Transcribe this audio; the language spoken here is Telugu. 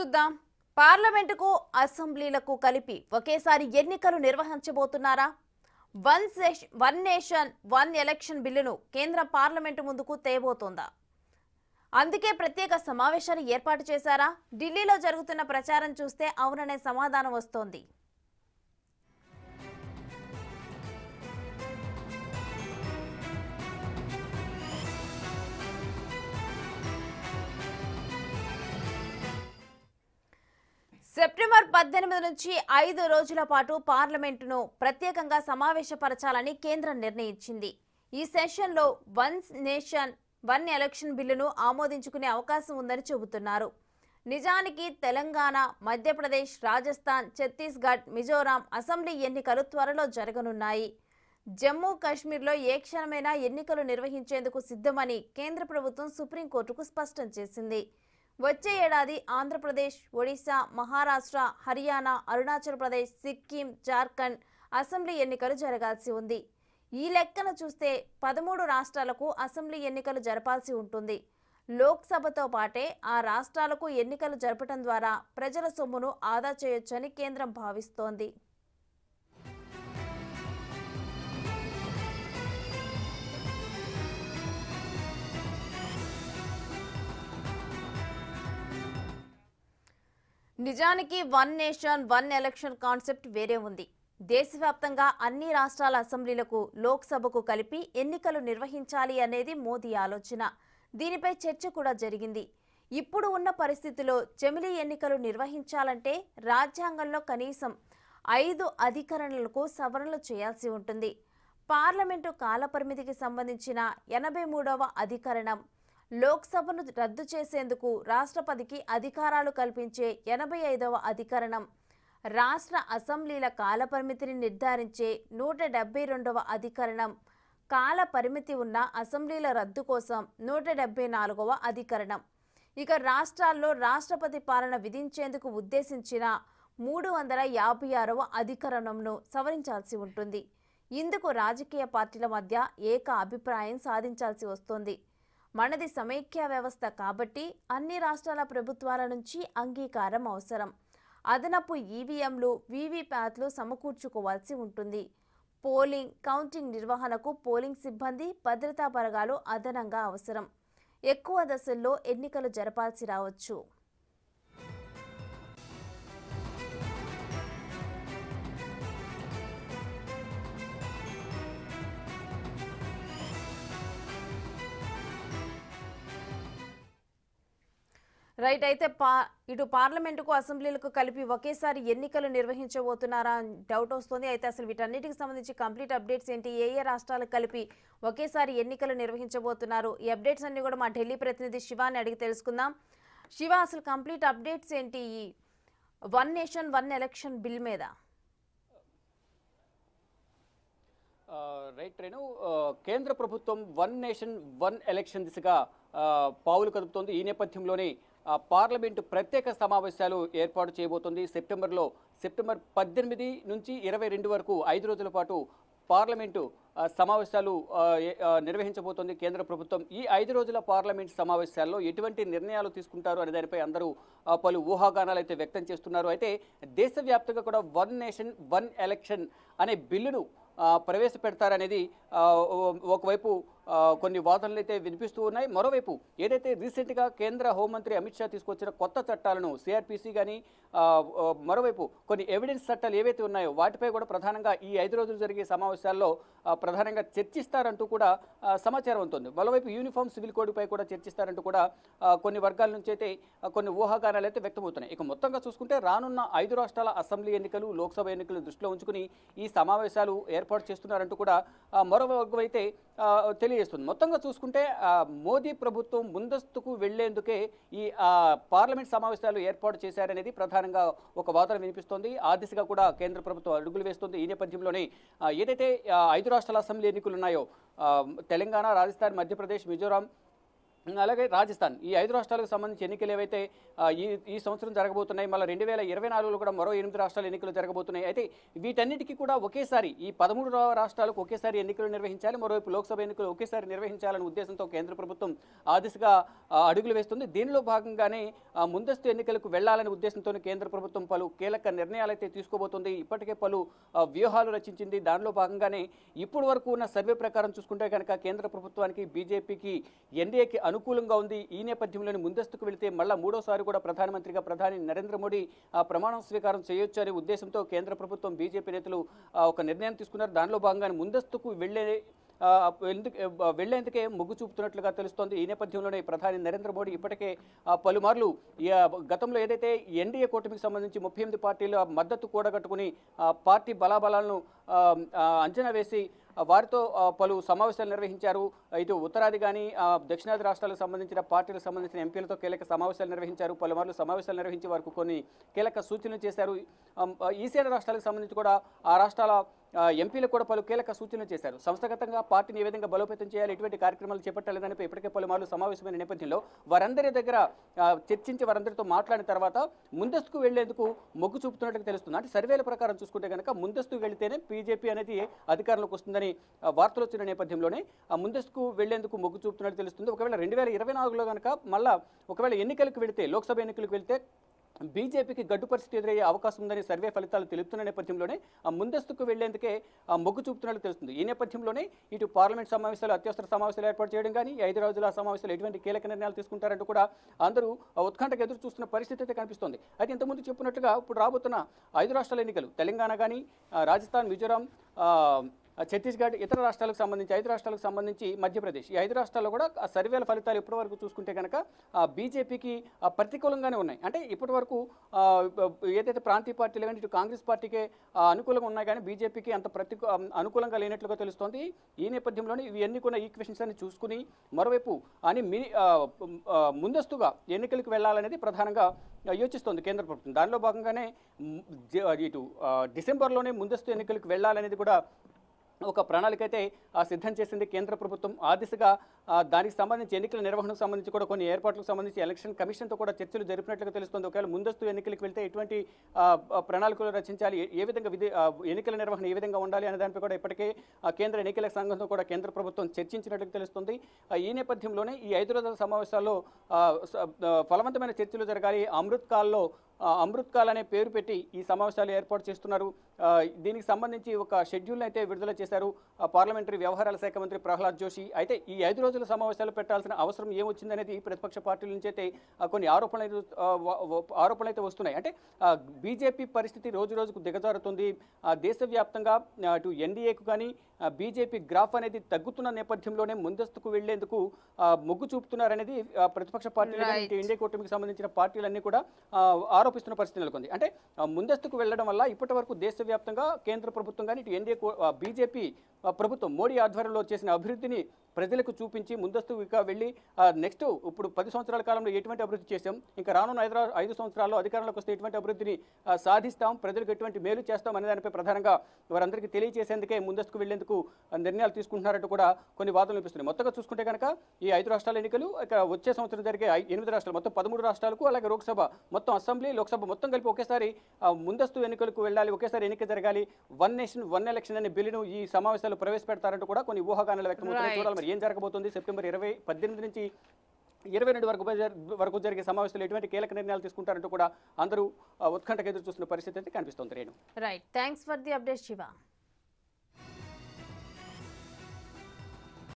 చూద్దాం పార్లమెంటుకు అసెంబ్లీలకు కలిపి ఒకేసారి ఎన్నికలు నిర్వహించబోతున్నారా one one nation one election బిల్లును కేంద్ర పార్లమెంటు ముందుకు తేబోతోందా అందుకే ప్రత్యేక సమావేశాలు ఏర్పాటు చేశారా ఢిల్లీలో జరుగుతున్న ప్రచారం చూస్తే అవుననే సమాధానం వస్తోంది సెప్టెంబర్ పద్దెనిమిది నుంచి ఐదు రోజుల పాటు పార్లమెంటును ప్రత్యేకంగా సమావేశపరచాలని కేంద్రం నిర్ణయించింది ఈ సెషన్లో వన్ నేషన్ వన్ ఎలక్షన్ బిల్లును ఆమోదించుకునే అవకాశం ఉందని చెబుతున్నారు నిజానికి తెలంగాణ మధ్యప్రదేశ్ రాజస్థాన్ ఛత్తీస్గఢ్ మిజోరాం అసెంబ్లీ ఎన్నికలు త్వరలో జరగనున్నాయి జమ్మూ కాశ్మీర్లో ఏ క్షణమైనా ఎన్నికలు నిర్వహించేందుకు సిద్ధమని కేంద్ర ప్రభుత్వం సుప్రీంకోర్టుకు స్పష్టం చేసింది వచ్చే ఏడాది ఆంధ్రప్రదేశ్ ఒడిశా మహారాష్ట్ర హర్యానా అరుణాచల్ ప్రదేశ్ సిక్కిం జార్ఖండ్ అసెంబ్లీ ఎన్నికలు జరగాల్సి ఉంది ఈ లెక్కన చూస్తే పదమూడు రాష్ట్రాలకు అసెంబ్లీ ఎన్నికలు జరపాల్సి ఉంటుంది లోక్సభతో పాటే ఆ రాష్ట్రాలకు ఎన్నికలు జరపటం ద్వారా ప్రజల సొమ్మును ఆదా చేయొచ్చని కేంద్రం భావిస్తోంది నిజానికి one nation one election concept వేరే ఉంది దేశవ్యాప్తంగా అన్ని రాష్ట్రాల అసెంబ్లీలకు లోక్సభకు కలిపి ఎన్నికలు నిర్వహించాలి అనేది మోదీ ఆలోచన దీనిపై చర్చ కూడా జరిగింది ఇప్పుడు ఉన్న పరిస్థితిలో చెమిలి ఎన్నికలు నిర్వహించాలంటే రాజ్యాంగంలో కనీసం ఐదు అధికరణలకు సవరణలు చేయాల్సి ఉంటుంది పార్లమెంటు కాలపరిమితికి సంబంధించిన ఎనభై మూడవ అధికరణం లోక్సభను రద్దు చేసేందుకు రాష్ట్రపతికి అధికారాలు కల్పించే ఎనభై ఐదవ అధికరణం రాష్ట్ర అసెంబ్లీల కాలపరిమితిని నిర్ధారించే నూట డెబ్బై రెండవ అధికరణం కాల పరిమితి ఉన్న అసెంబ్లీల రద్దు కోసం నూట డెబ్బై నాలుగవ అధికరణం ఇక రాష్ట్రాల్లో రాష్ట్రపతి పాలన విధించేందుకు ఉద్దేశించిన మూడు వందల యాభై ఆరవ అధికరణంను సవరించాల్సి ఉంటుంది ఇందుకు రాజకీయ పార్టీల మధ్య ఏక అభిప్రాయం సాధించాల్సి వస్తుంది మనది సమైక్య వ్యవస్థ కాబట్టి అన్ని రాష్ట్రాల ప్రభుత్వాల నుంచి అంగీకారం అవసరం అదనపు ఈవీఎంలు వీవీప్యాట్లు సమకూర్చుకోవాల్సి ఉంటుంది పోలింగ్ కౌంటింగ్ నిర్వహణకు పోలింగ్ సిబ్బంది భద్రతా పరగాలు అదనంగా అవసరం ఎక్కువ దశల్లో ఎన్నికలు జరపాల్సి రావచ్చు రైట్ అయితే పా ఇటు పార్లమెంటుకు అసెంబ్లీలకు కలిపి ఒకేసారి ఎన్నికలు నిర్వహించబోతున్నారా డౌట్ వస్తుంది అయితే అసలు వీటన్నిటికి సంబంధించి కంప్లీట్ అప్డేట్స్ ఏంటి ఏ ఏ రాష్ట్రాలకు కలిపి ఒకేసారి ఎన్నికలు నిర్వహించబోతున్నారు ఈ అప్డేట్స్ అన్ని కూడా మా ఢిల్లీ ప్రతినిధి శివాని అడిగి తెలుసుకుందాం శివ అసలు కంప్లీట్ అప్డేట్స్ ఏంటి ఈ one nation one election bill మీద రైట్ రేణు కేంద్ర ప్రభుత్వం వన్ నేషన్ వన్ ఎలక్షన్ దిశగా పావులు కదుపుతోంది ఈ నేపథ్యంలోనే పార్లమెంటు ప్రత్యేక సమావేశాలు ఏర్పాటు చేయబోతుంది సెప్టెంబర్లో సెప్టెంబర్ పద్దెనిమిది నుంచి ఇరవై రెండు వరకు ఐదు రోజుల పాటు పార్లమెంటు సమావేశాలు నిర్వహించబోతోంది కేంద్ర ప్రభుత్వం ఈ ఐదు రోజుల పార్లమెంట్ సమావేశాల్లో ఎటువంటి నిర్ణయాలు తీసుకుంటారు అనే దానిపై అందరూ పలు ఊహాగానాలు అయితే వ్యక్తం చేస్తున్నారు అయితే దేశవ్యాప్తంగా కూడా వన్ నేషన్ వన్ ఎలక్షన్ అనే బిల్లును ప్రవేశపెడతారనేది ఒకవైపు కొన్ని వాదనలు అయితే వినిపిస్తూ ఉన్నాయి మరోవైపు ఏదైతే రీసెంట్గా కేంద్ర హోంమంత్రి అమిత్ షా తీసుకొచ్చిన కొత్త చట్టాలను సిఆర్పిసి కానీ మరోవైపు కొన్ని ఎవిడెన్స్ చట్టాలు ఏవైతే ఉన్నాయో వాటిపై కూడా ప్రధానంగా ఈ ఐదు రోజులు జరిగే సమావేశాల్లో ప్రధానంగా చర్చిస్తారంటూ కూడా సమాచారం ఉంటుంది మరోవైపు యూనిఫామ్ సివిల్ కోడ్పై కూడా చర్చిస్తారంటూ కూడా కొన్ని వర్గాల నుంచి అయితే కొన్ని ఊహాగానాలు అయితే వ్యక్తమవుతున్నాయి ఇక మొత్తంగా చూసుకుంటే రానున్న ఐదు రాష్ట్రాల అసెంబ్లీ ఎన్నికలు లోక్సభ ఎన్నికలు దృష్టిలో ఉంచుకుని ఈ సమావేశాలు ఏర్పాటు చేస్తున్నారంటూ కూడా మరో వర్గం అయితే తెలియ తెలియజేస్తుంది మొత్తంగా చూసుకుంటే మోదీ ప్రభుత్వం ముందస్తుకు వెళ్లేందుకే ఈ పార్లమెంట్ సమావేశాలు ఏర్పాటు చేశారనేది ప్రధానంగా ఒక వాదన వినిపిస్తోంది ఆ దిశగా కూడా కేంద్ర ప్రభుత్వం అడుగులు వేస్తుంది ఈ నేపథ్యంలోనే ఏదైతే ఐదు రాష్ట్రాల అసెంబ్లీ ఎన్నికలు ఉన్నాయో తెలంగాణ రాజస్థాన్ మధ్యప్రదేశ్ మిజోరాం అలాగే రాజస్థాన్ ఈ ఐదు రాష్ట్రాలకు సంబంధించి ఎన్నికలు ఏవైతే ఈ ఈ సంవత్సరం జరగబోతున్నాయి మళ్ళీ రెండు వేల ఇరవై నాలుగులో కూడా మరో ఎనిమిది రాష్ట్రాల ఎన్నికలు జరగబోతున్నాయి అయితే వీటన్నిటికీ కూడా ఒకేసారి ఈ పదమూడు రాష్ట్రాలకు ఒకేసారి ఎన్నికలు నిర్వహించాలి మరోవైపు లోక్సభ ఎన్నికలు ఒకేసారి నిర్వహించాలనే ఉద్దేశంతో కేంద్ర ప్రభుత్వం ఆ దిశగా అడుగులు వేస్తుంది దీనిలో భాగంగానే ముందస్తు ఎన్నికలకు వెళ్లాలనే ఉద్దేశంతో కేంద్ర ప్రభుత్వం పలు కీలక నిర్ణయాలు అయితే తీసుకోబోతుంది ఇప్పటికే పలు వ్యూహాలు రచించింది దానిలో భాగంగానే ఇప్పటి వరకు ఉన్న సర్వే ప్రకారం చూసుకుంటే కనుక కేంద్ర ప్రభుత్వానికి బీజేపీకి ఎన్డీఏకి అనుకూలంగా ఉంది ఈ నేపథ్యంలోని ముందస్తుకు వెళితే మళ్ళా మూడోసారి కూడా ప్రధానమంత్రిగా ప్రధాని నరేంద్ర మోడీ ప్రమాణం స్వీకారం చేయొచ్చు అనే ఉద్దేశంతో కేంద్ర ప్రభుత్వం బీజేపీ నేతలు ఒక నిర్ణయం తీసుకున్నారు దానిలో భాగంగానే ముందస్తుకు వెళ్లే వెళ్లేందుకే మొగ్గు చూపుతున్నట్లుగా తెలుస్తోంది ఈ నేపథ్యంలోనే ప్రధాని నరేంద్ర మోడీ ఇప్పటికే పలుమార్లు గతంలో ఏదైతే ఎన్డీఏ కూటమికి సంబంధించి ముప్పై ఎనిమిది పార్టీల మద్దతు కూడగట్టుకుని పార్టీ బలాబలాలను అంచనా వేసి వారితో పలు సమావేశాలు నిర్వహించారు ఇటు ఉత్తరాది కానీ దక్షిణాది రాష్ట్రాలకు సంబంధించిన పార్టీలకు సంబంధించిన ఎంపీలతో కీలక సమావేశాలు నిర్వహించారు పలుమార్లు సమావేశాలు నిర్వహించి వారికి కొన్ని కీలక సూచనలు చేశారు ఈశాన్య రాష్ట్రాలకు సంబంధించి కూడా ఆ రాష్ట్రాల ఎంపీలకు కూడా పలు కీలక సూచనలు చేశారు సంస్థగతంగా పార్టీని ఏ విధంగా బలోపేతం చేయాలి ఎటువంటి కార్యక్రమాలు చేపట్టాలనిపై ఇప్పటికే పలుమార్లు సమావేశమైన నేపథ్యంలో వారందరి దగ్గర చర్చించి వారందరితో మాట్లాడిన తర్వాత ముందస్తుకు వెళ్లేందుకు మొగ్గు చూపుతున్నట్లు తెలుస్తుంది అంటే సర్వేల ప్రకారం చూసుకుంటే కనుక ముందస్తు వెళితేనే బీజేపీ అనేది అధికారంలోకి వస్తుందని వార్తలు వచ్చిన నేపథ్యంలోనే ముందస్తుకు వెళ్లేందుకు మొగ్గు చూపుతున్నట్లు తెలుస్తుంది ఒకవేళ రెండు వేల ఇరవై నాలుగులో కనుక మళ్ళీ ఒకవేళ ఎన్నికలకు వెళితే లోక్సభ ఎన్నికలకు వెళితే బీజేపీకి గడ్డు పరిస్థితి ఎదురయ్యే అవకాశం ఉందని సర్వే ఫలితాలు తెలుపుతున్న నేపథ్యంలోనే ముందస్తుకు వెళ్లేందుకే మొగ్గు చూపుతున్నట్లు తెలుస్తుంది ఈ నేపథ్యంలోనే ఇటు పార్లమెంట్ సమావేశాలు అత్యవసర సమావేశాలు ఏర్పాటు చేయడం కానీ ఐదు రోజుల సమావేశాలు ఎటువంటి కీలక నిర్ణయాలు తీసుకుంటారంటూ కూడా అందరూ ఉత్కంఠకు ఎదురు చూస్తున్న పరిస్థితి అయితే కనిపిస్తోంది అయితే ఇంతకుముందు చెప్పినట్లుగా ఇప్పుడు రాబోతున్న ఐదు రాష్ట్రాల ఎన్నికలు తెలంగాణ కానీ రాజస్థాన్ మిజోరాం ఛత్తీస్గఢ్ ఇతర రాష్ట్రాలకు సంబంధించి ఐదు రాష్ట్రాలకు సంబంధించి మధ్యప్రదేశ్ ఈ ఐదు రాష్ట్రాల్లో కూడా సర్వేల ఫలితాలు ఇప్పటివరకు చూసుకుంటే కనుక బీజేపీకి ప్రతికూలంగానే ఉన్నాయి అంటే ఇప్పటి వరకు ఏదైతే ప్రాంతీయ పార్టీలు కానీ ఇటు కాంగ్రెస్ పార్టీకే అనుకూలంగా ఉన్నాయి కానీ బీజేపీకి అంత ప్రతి అనుకూలంగా లేనట్లుగా తెలుస్తోంది ఈ నేపథ్యంలోనే ఇవన్నీ కూడా ఈక్వేషన్స్ అని చూసుకుని మరోవైపు అని మిని ముందస్తుగా ఎన్నికలకు వెళ్ళాలనేది ప్రధానంగా యోచిస్తోంది కేంద్ర ప్రభుత్వం దానిలో భాగంగానే ఇటు డిసెంబర్లోనే ముందస్తు ఎన్నికలకు వెళ్ళాలనేది కూడా ఒక ప్రణాళిక అయితే సిద్ధం చేసింది కేంద్ర ప్రభుత్వం ఆ దిశగా దానికి సంబంధించి ఎన్నికల నిర్వహణకు సంబంధించి కూడా కొన్ని ఏర్పాట్లకు సంబంధించి ఎలక్షన్ కమిషన్తో కూడా చర్చలు జరిపినట్లుగా తెలుస్తుంది ఒకవేళ ముందస్తు ఎన్నికలకు వెళ్తే ఎటువంటి ప్రణాళికలు రచించాలి ఏ విధంగా విధి ఎన్నికల నిర్వహణ ఏ విధంగా ఉండాలి అనే దానిపై కూడా ఇప్పటికే కేంద్ర ఎన్నికల సంఘంతో కూడా కేంద్ర ప్రభుత్వం చర్చించినట్లుగా తెలుస్తుంది ఈ నేపథ్యంలోనే ఈ ఐదు రోజుల సమావేశాల్లో ఫలవంతమైన చర్చలు జరగాలి అమృత్ కాల్లో అమృత్ కాల్ అనే పేరు పెట్టి ఈ సమావేశాలు ఏర్పాటు చేస్తున్నారు దీనికి సంబంధించి ఒక షెడ్యూల్ అయితే విడుదల చేశారు పార్లమెంటరీ వ్యవహారాల శాఖ మంత్రి ప్రహ్లాద్ జోషి అయితే ఈ ఐదు రోజుల సమావేశాలు పెట్టాల్సిన అవసరం ఏమొచ్చిందనేది ప్రతిపక్ష పార్టీల నుంచి అయితే కొన్ని ఆరోపణలు ఆరోపణలు అయితే వస్తున్నాయి అంటే బీజేపీ పరిస్థితి రోజు రోజుకు దిగజారుతుంది దేశవ్యాప్తంగా అటు ఎన్డీఏకు కానీ బీజేపీ గ్రాఫ్ అనేది తగ్గుతున్న నేపథ్యంలోనే ముందస్తుకు వెళ్లేందుకు మొగ్గు చూపుతున్నారనేది ప్రతిపక్ష పార్టీలు ఎన్డీఏ కూటమికి సంబంధించిన పార్టీలన్నీ కూడా ఆరోపిస్తున్న పరిస్థితి నెలకొంది అంటే ముందస్తుకు వెళ్లడం వల్ల ఇప్పటి వరకు దేశ దేశవ్యాప్తంగా కేంద్ర ప్రభుత్వం కానీ ఇటు ఎన్డీఏ బీజేపీ ప్రభుత్వం మోడీ ఆధ్వర్యంలో చేసిన అభివృద్ధిని ప్రజలకు చూపించి ముందస్తు ఇక వెళ్ళి నెక్స్ట్ ఇప్పుడు పది సంవత్సరాల కాలంలో ఎటువంటి అభివృద్ధి చేశాం ఇంకా రానున్న ఐదు ఐదు సంవత్సరాల్లో అధికారంలోకి వస్తే ఎటువంటి అభివృద్ధిని సాధిస్తాం ప్రజలకు ఎటువంటి మేలు చేస్తాం అనే దానిపై ప్రధానంగా వారందరికీ తెలియజేసేందుకే ముందస్తుకు వెళ్లేందుకు నిర్ణయాలు తీసుకుంటున్నారంటూ కూడా కొన్ని వాదనలు వినిపిస్తున్నాయి మొత్తంగా చూసుకుంటే కనుక ఈ ఐదు రాష్ట్రాల ఎన్నికలు ఇక వచ్చే సంవత్సరం జరిగే ఎనిమిది రాష్ట్రాలు మొత్తం పదమూడు రాష్ట్రాలకు అలాగే లోక్సభ మొత్తం అసెంబ్లీ లోక్సభ మొత్తం కలిపి ఒకేసారి ముందస్తు ఎన్నికలకు వెళ్ళాలి ఒకేసారి ఎన్నిక జరగాలి వన్ నేషన్ వన్ ఎలక్షన్ అనే బిల్లును ఈ సమావేశాలు ప్రవేశపెడతారంటూ కూడా కొన్ని ఊహాగానాలు వ్యక్తమవుతున్నాయి చూడాలి మరి ఏం జరగబోతుంది సెప్టెంబర్ ఇరవై పద్దెనిమిది నుంచి ఇరవై రెండు వరకు వరకు జరిగే సమావేశంలో ఎటువంటి కీలక నిర్ణయాలు తీసుకుంటారంటూ కూడా అందరూ ఉత్కంఠకు ఎదురు చూస్తున్న పరిస్థితి అయితే కనిపిస్తుంది Renu right thanks for the update Shiva